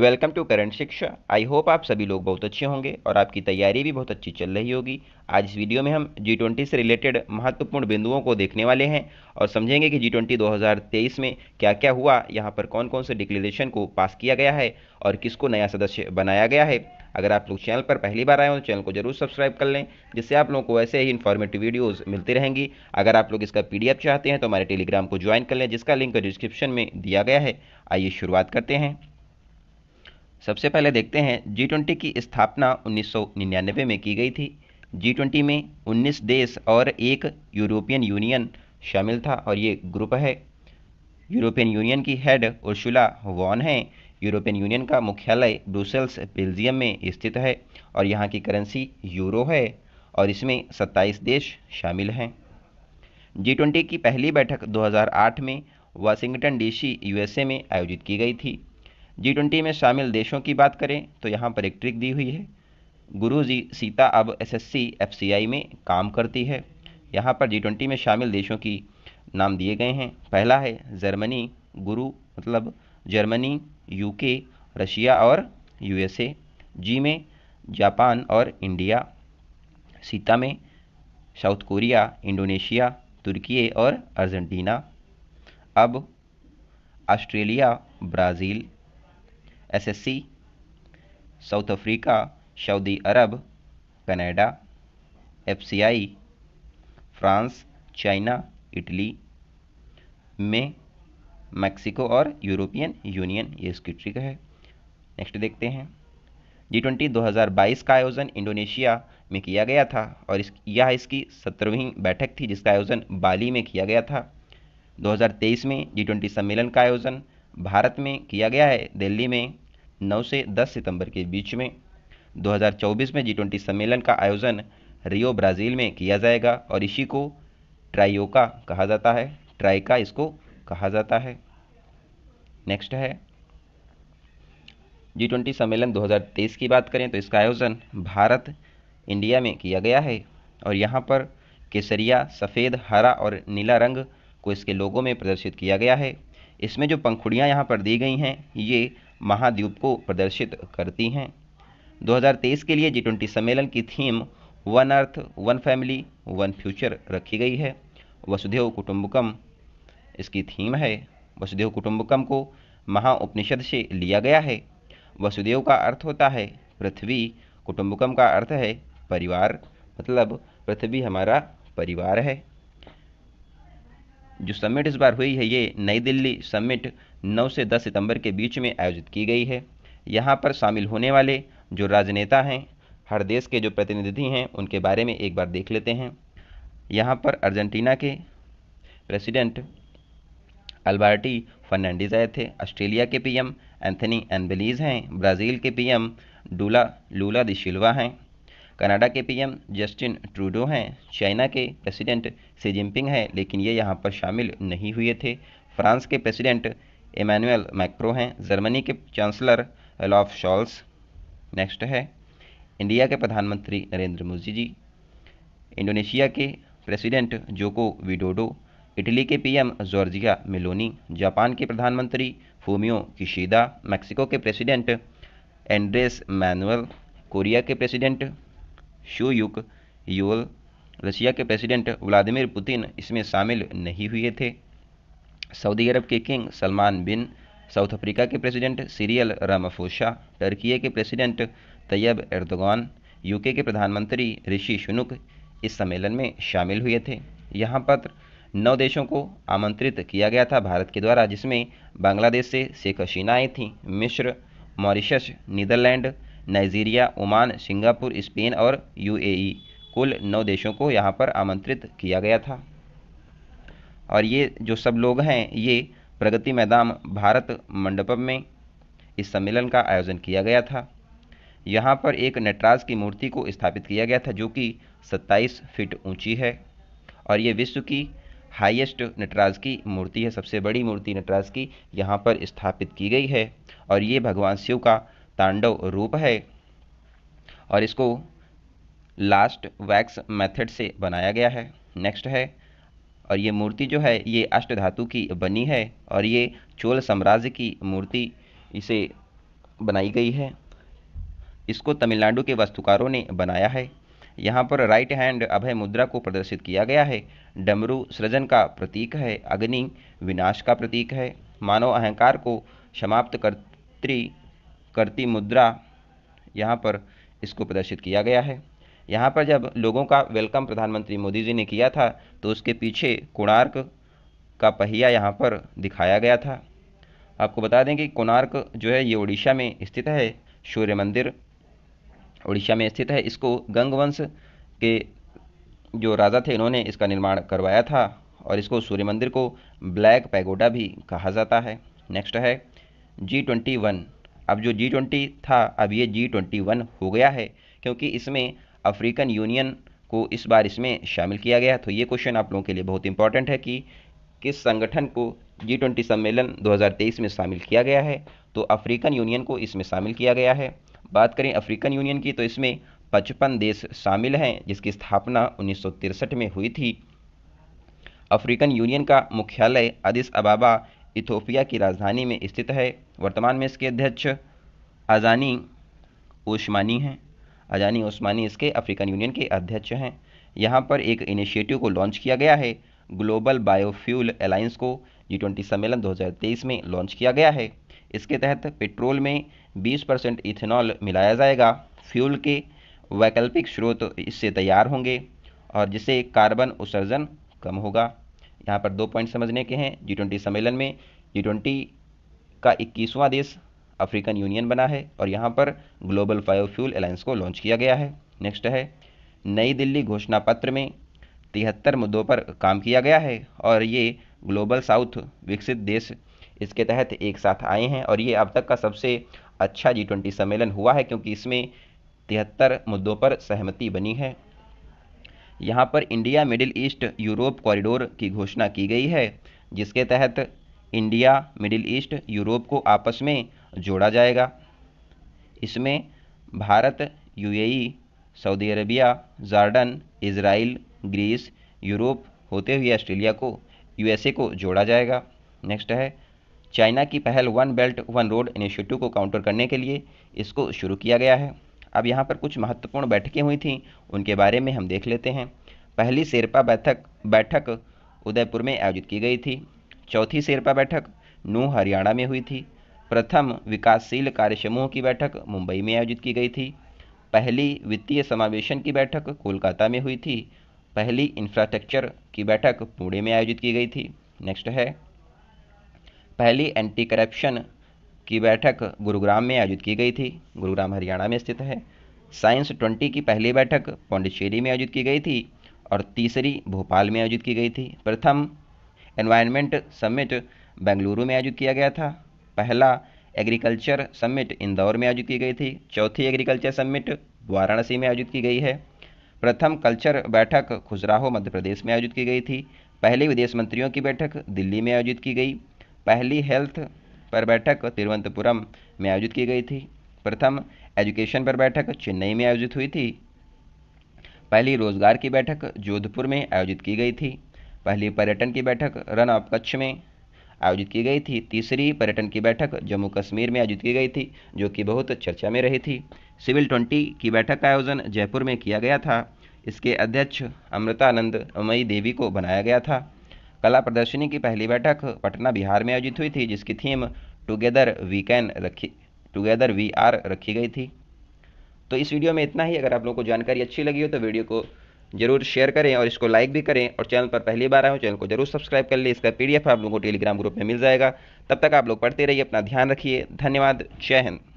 welcome to current शिक्षा I hope आप सभी लोग बहुत अच्छे होंगे और आपकी तैयारी भी बहुत अच्छी चल रही होगी आज इस वीडियो में हम जी ट्वेंटी से रिलेटेड महत्वपूर्ण बिंदुओं को देखने वाले हैं और समझेंगे कि जी ट्वेंटी दो में क्या क्या हुआ यहाँ पर कौन कौन से डिक्लेरेशन को पास किया गया है और किसको नया सदस्य बनाया गया है अगर आप लोग चैनल पर पहली बार आए हो तो चैनल को जरूर सब्सक्राइब कर लें जिससे आप लोगों को ऐसे ही इन्फॉर्मेटिव वीडियोस मिलती रहेंगी अगर आप लोग इसका पीडीएफ चाहते हैं तो हमारे टेलीग्राम को ज्वाइन कर लें जिसका लिंक डिस्क्रिप्शन में दिया गया है आइए शुरुआत करते हैं सबसे पहले देखते हैं जी ट्वेंटी की स्थापना उन्नीस में की गई थी जी ट्वेंटी में 19 देश और एक यूरोपियन यूनियन शामिल था और ये ग्रुप है यूरोपियन यूनियन की हेड उर्शुला वॉन है यूरोपियन यूनियन का मुख्यालय ब्रूसेल्स बेल्जियम में स्थित है और यहाँ की करेंसी यूरो है और इसमें 27 देश शामिल हैं जी ट्वेंटी की पहली बैठक 2008 में वाशिंगटन डीसी यूएसए में आयोजित की गई थी जी ट्वेंटी में शामिल देशों की बात करें तो यहाँ पर एक ट्रिक दी हुई है गुरु जी सीता अब एसएससी एफसीआई में काम करती है यहाँ पर जी ट्वेंटी में शामिल देशों की नाम दिए गए हैं पहला है जर्मनी गुरु मतलब जर्मनी यूके रशिया और यूएसए जी में जापान और इंडिया सीता में साउथ कोरिया इंडोनेशिया तुर्की और अर्जेंटीना अब Australia Brazil SSC South Africa Saudi Arab Canada FCI France China Italy में मैक्सिको और यूरोपियन यूनियन ये इसकी ट्रिक है नेक्स्ट देखते हैं जी ट्वेंटी दो का आयोजन इंडोनेशिया में किया गया था और इस यह इसकी सत्रहवीं बैठक थी जिसका आयोजन बाली में किया गया था 2023 में जी ट्वेंटी सम्मेलन का आयोजन भारत में किया गया है दिल्ली में 9 से 10 सितंबर के बीच में 2024 में जी ट्वेंटी सम्मेलन का आयोजन रियो ब्राज़ील में किया जाएगा और इसी को ट्राइका कहा जाता है ट्राइका इसको कहा जाता है नेक्स्ट है जी ट्वेंटी सम्मेलन 2023 की बात करें तो इसका आयोजन भारत इंडिया में किया गया है और यहाँ पर केसरिया सफ़ेद हरा और नीला रंग को इसके लोगों में प्रदर्शित किया गया है इसमें जो पंखुड़ियाँ यहाँ पर दी गई हैं ये महाद्वीप को प्रदर्शित करती हैं 2023 के लिए जी ट्वेंटी सम्मेलन की theme one earth one family one future रखी गई है वसुधेव कुटुंबकम इसकी थीम है वसुधेव कुटुंबकम को महा उपनिषद से लिया गया है वसुदेव का अर्थ होता है पृथ्वी कुटुंबकम का अर्थ है परिवार मतलब पृथ्वी हमारा परिवार है जो समिट इस बार हुई है ये नई दिल्ली समिट 9 से 10 सितंबर के बीच में आयोजित की गई है यहाँ पर शामिल होने वाले जो राजनेता हैं हर देश के जो प्रतिनिधि हैं उनके बारे में एक बार देख लेते हैं यहाँ पर अर्जेंटीना के प्रेसिडेंट अल्बर्टी फर्नांडिज आए थे ऑस्ट्रेलिया के पीएम एंथनी एनबेलीज हैं ब्राज़ील के पीएम डूला लूला दिशिल्वा हैं कनाडा के पीएम जस्टिन ट्रूडो हैं चाइना के प्रेसिडेंट सी जिनपिंग हैं लेकिन ये यहाँ पर शामिल नहीं हुए थे फ्रांस के प्रेसिडेंट इमानुएल मैक्रो हैं जर्मनी के चांसलर एलॉफ शॉल्स नेक्स्ट है इंडिया के प्रधानमंत्री नरेंद्र मोदी जी इंडोनेशिया के प्रेसिडेंट जोको विडोडो इटली के पीएम जॉर्जिया मिलोनी जापान के प्रधानमंत्री फोमियो किशिदा मैक्सिको के प्रेसिडेंट एंड्रेस मैनुअल कोरिया के प्रेसिडेंट शोयुक योल रशिया के प्रेसिडेंट व्लादिमिर पुतिन इसमें शामिल नहीं हुए थे सऊदी अरब के king Salman bin South Africa के प्रेसिडेंट सीरियल रामाफोशा टर्की के प्रेसिडेंट तैयब एर्दोगान यूके के प्रधानमंत्री ऋषि शुनुक इस सम्मेलन में शामिल हुए थे यहाँ पत्र नौ देशों को आमंत्रित किया गया था भारत के द्वारा जिसमें बांग्लादेश से शेख हसीना आई थीं मिश्र Mauritius Netherlands Nigeria Oman Singapore Spain और यूएई कुल नौ देशों को यहाँ पर आमंत्रित किया गया था और ये जो सब लोग हैं ये प्रगति मैदान भारत मंडपम में इस सम्मेलन का आयोजन किया गया था यहाँ पर एक नटराज की मूर्ति को स्थापित किया गया था जो कि 27 फीट ऊंची है और ये विश्व की हाईएस्ट नटराज की मूर्ति है सबसे बड़ी मूर्ति नटराज की यहाँ पर स्थापित की गई है और ये भगवान शिव का तांडव रूप है और इसको लास्ट वैक्स मेथड से बनाया गया है नेक्स्ट है और ये मूर्ति जो है ये अष्ट धातु की बनी है और ये चोल साम्राज्य की मूर्ति इसे बनाई गई है इसको तमिलनाडु के वास्तुकारों ने बनाया है यहाँ पर राइट हैंड अभय मुद्रा को प्रदर्शित किया गया है डमरू सृजन का प्रतीक है अग्नि विनाश का प्रतीक है मानव अहंकार को समाप्त कर्त्री करती मुद्रा यहाँ पर इसको प्रदर्शित किया गया है यहाँ पर जब लोगों का वेलकम प्रधानमंत्री मोदी जी ने किया था तो उसके पीछे कोणार्क का पहिया यहाँ पर दिखाया गया था आपको बता दें कि कोणार्क जो है ये उड़ीसा में स्थित है सूर्य मंदिर उड़ीसा में स्थित है इसको गंगवंश के जो राजा थे इन्होंने इसका निर्माण करवाया था और इसको सूर्य मंदिर को ब्लैक पैगोडा भी कहा जाता है नेक्स्ट है जी ट्वेंटी वन अब जो जी ट्वेंटी था अब ये जी ट्वेंटी वन हो गया है क्योंकि इसमें अफ्रीकन यूनियन को इस बार इसमें शामिल किया गया तो ये क्वेश्चन आप लोगों के लिए बहुत इंपॉर्टेंट है कि किस संगठन को जी ट्वेंटी सम्मेलन 2023 में शामिल किया गया है तो अफ्रीकन यूनियन को इसमें शामिल किया गया है बात करें अफ्रीकन यूनियन की तो इसमें पचपन देश शामिल हैं जिसकी स्थापना उन्नीस में हुई थी अफ्रीकन यूनियन का मुख्यालय अदिस अबाबा इथोपिया की राजधानी में स्थित है वर्तमान में इसके अध्यक्ष अजानी ओस्मानी हैं अजानी ओस्मानी इसके अफ्रीकन यूनियन के अध्यक्ष हैं यहाँ पर एक इनिशिएटिव को लॉन्च किया गया है ग्लोबल बायोफ्यूल अलाइंस को जी ट्वेंटी सम्मेलन 2023 में लॉन्च किया गया है इसके तहत पेट्रोल में 20 परसेंट इथेनॉल मिलाया जाएगा फ्यूल के वैकल्पिक स्रोत इससे तैयार होंगे और जिससे कार्बन उत्सर्जन कम होगा यहाँ पर दो पॉइंट समझने के हैं जी ट्वेंटी सम्मेलन में जी ट्वेंटी का इक्कीसवां देश अफ्रीकन यूनियन बना है और यहाँ पर ग्लोबल बायोफ्यूल अलायंस को लॉन्च किया गया है नेक्स्ट है नई दिल्ली घोषणा पत्र में तिहत्तर मुद्दों पर काम किया गया है और ये ग्लोबल साउथ विकसित देश इसके तहत एक साथ आए हैं और ये अब तक का सबसे अच्छा जी ट्वेंटी सम्मेलन हुआ है क्योंकि इसमें तिहत्तर मुद्दों पर सहमति बनी है यहाँ पर India Middle East Europe corridor की घोषणा की गई है जिसके तहत इंडिया मिडिल ईस्ट यूरोप को आपस में जोड़ा जाएगा इसमें Bharat UAE, Saudi Arabia Jordan Israel Greece Europe होते हुए ऑस्ट्रेलिया को यूएसए को जोड़ा जाएगा नेक्स्ट है चाइना की पहल one belt one road initiative को काउंटर करने के लिए इसको शुरू किया गया है अब यहाँ पर कुछ महत्वपूर्ण बैठकें हुई थीं उनके बारे में हम देख लेते हैं पहली शेरपा बैठक बैठक उदयपुर में आयोजित की गई थी चौथी शेरपा बैठक नू हरियाणा में हुई थी प्रथम विकासशील कार्य समूह की बैठक मुंबई में आयोजित की गई थी पहली वित्तीय समावेशन की बैठक कोलकाता में हुई थी पहली इंफ्रास्ट्रक्चर की बैठक पुणे में आयोजित की गई थी नेक्स्ट है पहली एंटी करप्शन की बैठक गुरुग्राम में आयोजित की गई थी गुरुग्राम हरियाणा में स्थित है साइंस ट्वेंटी की पहली बैठक पौंडिचेरी में आयोजित की गई थी और तीसरी भोपाल में आयोजित की गई थी प्रथम एनवायरनमेंट समिट बेंगलुरु में आयोजित किया गया था पहला एग्रीकल्चर समिट इंदौर में आयोजित की गई थी चौथी एग्रीकल्चर समिट वाराणसी में आयोजित की गई है प्रथम कल्चर बैठक खुजराहो मध्य प्रदेश में आयोजित की गई थी पहली विदेश मंत्रियों की बैठक दिल्ली में आयोजित की गई पहली हेल्थ पर बैठक तिरुवनंतपुरम में आयोजित की गई थी प्रथम एजुकेशन पर बैठक चेन्नई में आयोजित हुई थी पहली रोजगार की बैठक जोधपुर में आयोजित की गई थी पहली पर्यटन की बैठक रन ऑफ कच्छ में आयोजित की गई थी तीसरी पर्यटन की बैठक जम्मू कश्मीर में आयोजित की गई थी जो कि बहुत चर्चा में रही थी सिविल ट्वेंटी की बैठक का आयोजन जयपुर में किया गया था इसके अध्यक्ष अमृतानंद अमई देवी को बनाया गया था कला प्रदर्शनी की पहली बैठक पटना बिहार में आयोजित हुई थी जिसकी थीम टुगेदर वी कैन रखी टुगेदर वी आर रखी गई थी तो इस वीडियो में इतना ही अगर आप लोगों को जानकारी अच्छी लगी हो तो वीडियो को जरूर शेयर करें और इसको लाइक भी करें और चैनल पर पहली बार आए हो चैनल को जरूर सब्सक्राइब कर लें इसका पीडीएफ आप लोगों को टेलीग्राम ग्रुप में मिल जाएगा तब तक आप लोग पढ़ते रहिए अपना ध्यान रखिए धन्यवाद जय हिंद